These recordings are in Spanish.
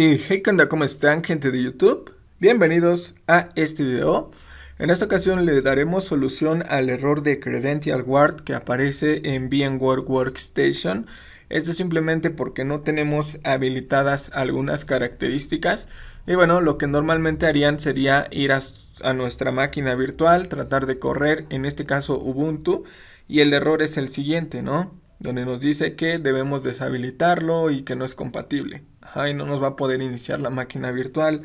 Y hey, ¿Cómo están, gente de YouTube? Bienvenidos a este video. En esta ocasión le daremos solución al error de Credential Guard que aparece en VMware Workstation. Esto simplemente porque no tenemos habilitadas algunas características. Y bueno, lo que normalmente harían sería ir a nuestra máquina virtual, tratar de correr, en este caso Ubuntu. Y el error es el siguiente, ¿no? donde nos dice que debemos deshabilitarlo y que no es compatible. Ajá, y no nos va a poder iniciar la máquina virtual.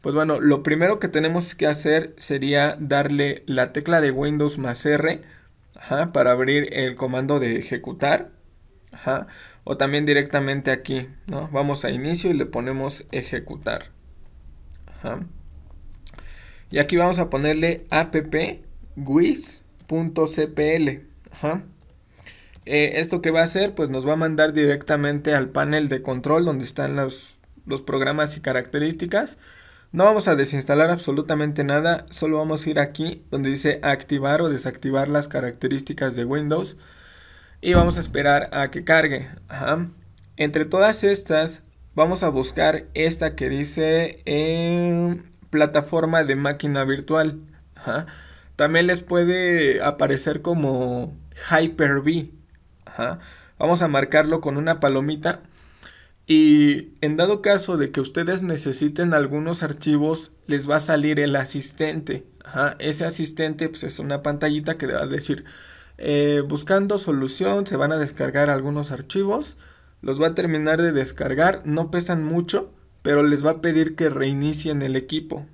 Pues bueno, lo primero que tenemos que hacer sería darle la tecla de Windows más R ajá, para abrir el comando de ejecutar. Ajá, o también directamente aquí, ¿no? Vamos a inicio y le ponemos ejecutar. Ajá. Y aquí vamos a ponerle appwiz.cpl Ajá. Eh, esto que va a hacer, pues nos va a mandar directamente al panel de control donde están los, los programas y características. No vamos a desinstalar absolutamente nada, solo vamos a ir aquí donde dice activar o desactivar las características de Windows y vamos a esperar a que cargue. Entre todas estas vamos a buscar esta que dice en eh, plataforma de máquina virtual. También les puede aparecer como Hyper-V. Vamos a marcarlo con una palomita. Y en dado caso de que ustedes necesiten algunos archivos, les va a salir el asistente. Ese asistente pues, es una pantallita que va a decir, eh, buscando solución, se van a descargar algunos archivos. Los va a terminar de descargar, no pesan mucho, pero les va a pedir que reinicien el equipo.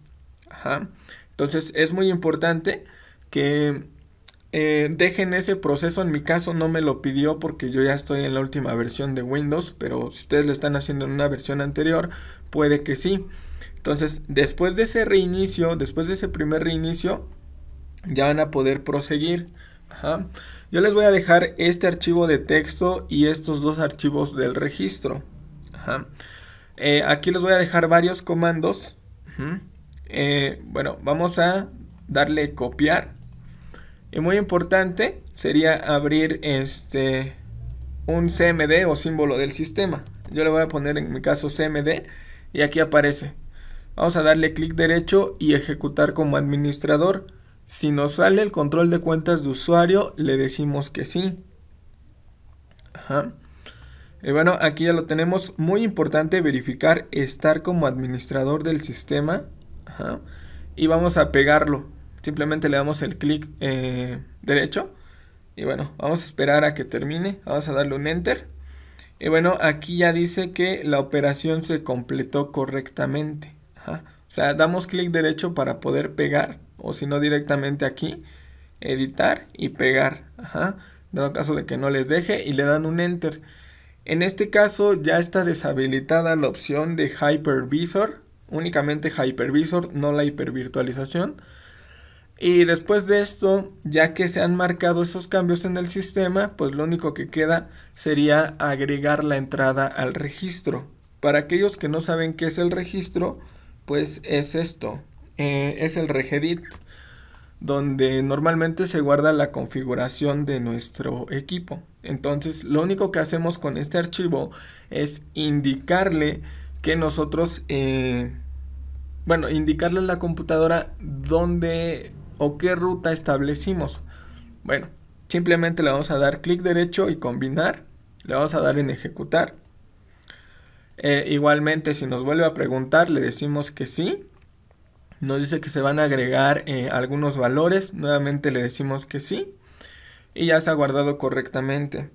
Entonces es muy importante que eh, dejen ese proceso, en mi caso no me lo pidió porque yo ya estoy en la última versión de Windows, pero si ustedes lo están haciendo en una versión anterior, puede que sí. Entonces, después de ese reinicio, después de ese primer reinicio, ya van a poder proseguir. Yo les voy a dejar este archivo de texto y estos dos archivos del registro. Eh, aquí les voy a dejar varios comandos. Eh, bueno, vamos a darle copiar y muy importante sería abrir este un CMD o símbolo del sistema. Yo le voy a poner en mi caso CMD y aquí aparece. Vamos a darle clic derecho y ejecutar como administrador. Si nos sale el control de cuentas de usuario, le decimos que sí. Ajá. Y bueno, aquí ya lo tenemos. Muy importante verificar estar como administrador del sistema. Y vamos a pegarlo simplemente le damos el clic eh, derecho. Y bueno, vamos a esperar a que termine. Vamos a darle un enter. Y bueno, aquí ya dice que la operación se completó correctamente. O sea, damos clic derecho para poder pegar. O si no, directamente aquí. Editar y pegar. Ajá. En caso de que no les deje y le dan un enter. En este caso ya está deshabilitada la opción de Hypervisor. Únicamente Hypervisor, no la hipervirtualización. Y después de esto, ya que se han marcado esos cambios en el sistema, pues lo único que queda sería agregar la entrada al registro. Para aquellos que no saben qué es el registro, pues es esto, eh, es el regedit, donde normalmente se guarda la configuración de nuestro equipo. Entonces, lo único que hacemos con este archivo es indicarle que nosotros... Eh, bueno, indicarle a la computadora dónde qué ruta establecimos. Bueno, simplemente le vamos a dar clic derecho y combinar. Le vamos a dar en ejecutar. Eh, igualmente, si nos vuelve a preguntar, le decimos que sí. Nos dice que se van a agregar eh, algunos valores. Nuevamente le decimos que sí. Y ya se ha guardado correctamente.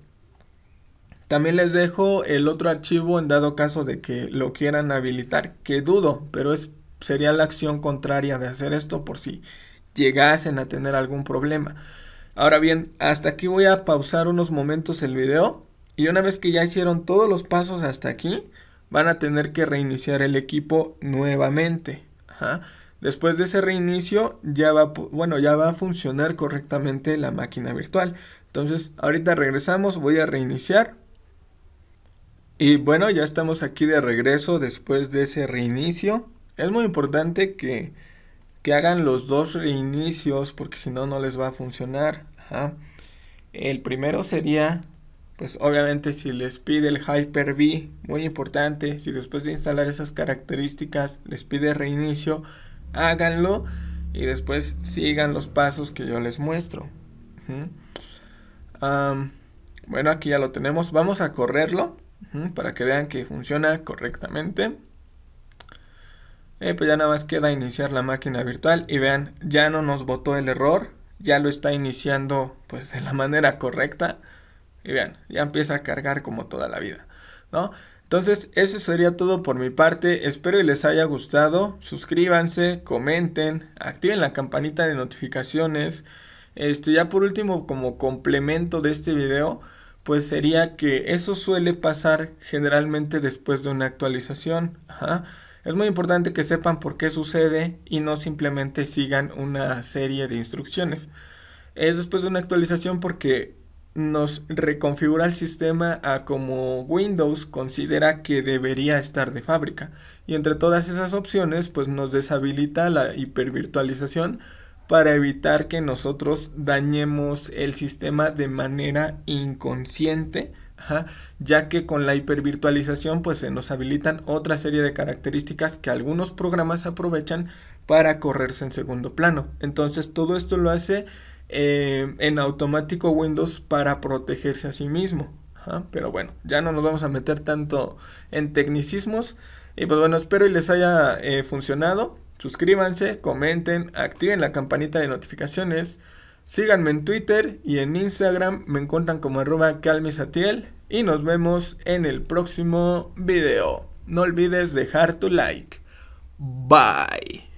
También les dejo el otro archivo en dado caso de que lo quieran habilitar, que dudo, pero es, sería la acción contraria de hacer esto por si llegasen a tener algún problema. Ahora bien, hasta aquí voy a pausar unos momentos el video y una vez que ya hicieron todos los pasos hasta aquí, van a tener que reiniciar el equipo nuevamente. Después de ese reinicio ya va, bueno, ya va a funcionar correctamente la máquina virtual. Entonces, ahorita regresamos, voy a reiniciar. Y bueno, ya estamos aquí de regreso después de ese reinicio. Es muy importante que que hagan los dos reinicios porque si no, no les va a funcionar. El primero sería, pues obviamente si les pide el Hyper-V, muy importante, si después de instalar esas características les pide reinicio, háganlo y después sigan los pasos que yo les muestro. bueno, aquí ya lo tenemos, vamos a correrlo para que vean que funciona correctamente. Eh, pues ya nada más queda iniciar la máquina virtual y vean, ya no nos botó el error, ya lo está iniciando pues de la manera correcta y vean, ya empieza a cargar como toda la vida, ¿no? Entonces, eso sería todo por mi parte. Espero que les haya gustado. Suscríbanse, comenten, activen la campanita de notificaciones. Este, ya por último, como complemento de este video, pues sería que eso suele pasar generalmente después de una actualización. Es muy importante que sepan por qué sucede y no simplemente sigan una serie de instrucciones. Es después de una actualización porque nos reconfigura el sistema a como Windows considera que debería estar de fábrica. Y entre todas esas opciones, pues nos deshabilita la hipervirtualización para evitar que nosotros dañemos el sistema de manera inconsciente, ya que con la hipervirtualización pues se nos habilitan otra serie de características que algunos programas aprovechan para correrse en segundo plano. Entonces todo esto lo hace eh, en automático Windows para protegerse a sí mismo. pero bueno, ya no nos vamos a meter tanto en tecnicismos. Y pues bueno, espero y les haya eh, funcionado. Suscríbanse, comenten, activen la campanita de notificaciones. Síganme en Twitter y en Instagram me encuentran como arroba calmisatiel y nos vemos en el próximo video. No olvides dejar tu like. Bye.